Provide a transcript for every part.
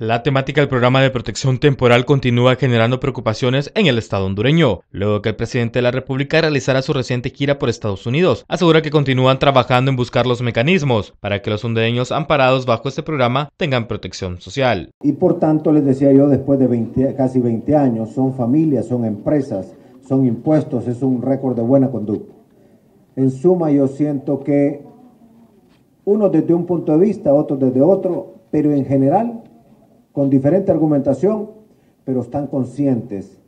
La temática del programa de protección temporal continúa generando preocupaciones en el Estado hondureño, luego que el presidente de la República realizara su reciente gira por Estados Unidos. Asegura que continúan trabajando en buscar los mecanismos para que los hondureños amparados bajo este programa tengan protección social. Y por tanto, les decía yo, después de casi 20 años, son familias, son empresas, son impuestos, es un récord de buena conducta. En suma, yo siento que uno desde un punto de vista, otro desde otro, pero en general con diferente argumentación, pero están conscientes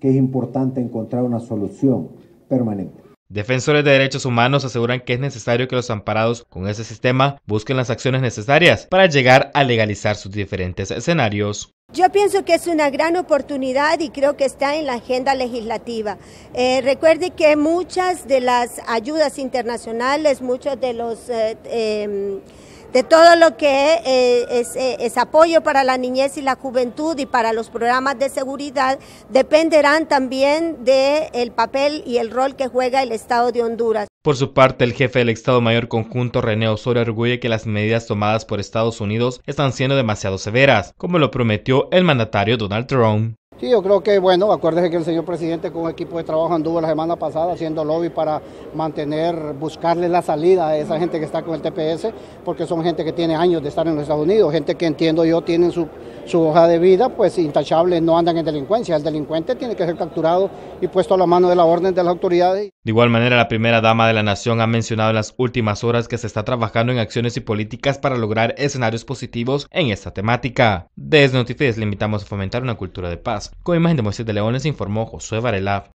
que es importante encontrar una solución permanente. Defensores de derechos humanos aseguran que es necesario que los amparados con ese sistema busquen las acciones necesarias para llegar a legalizar sus diferentes escenarios. Yo pienso que es una gran oportunidad y creo que está en la agenda legislativa. Eh, recuerde que muchas de las ayudas internacionales, muchos de los... Eh, em, de todo lo que eh, es, apoyo para la niñez y la juventud y para los programas de seguridad dependerán también del papel y el rol que juega el Estado de Honduras. Por su parte, el jefe del Estado Mayor Conjunto, René Osorio, arguye que las medidas tomadas por Estados Unidos están siendo demasiado severas, como lo prometió el mandatario Donald Trump. Sí, yo creo que, bueno, acuérdese que el señor presidente con un equipo de trabajo anduvo la semana pasada haciendo lobby para mantener, buscarle la salida a esa gente que está con el TPS, porque son gente que tiene años de estar en los Estados Unidos, gente que entiendo yo tienen su, su hoja de vida, pues intachable, no andan en delincuencia. El delincuente tiene que ser capturado y puesto a la mano de la orden de las autoridades. De igual manera, la primera dama de la nación ha mencionado en las últimas horas que se está trabajando en acciones y políticas para lograr escenarios positivos en esta temática. Desde Noticias le invitamos a fomentar una cultura de paz. Con imagen de Moisés de Leones informó Josué Varela.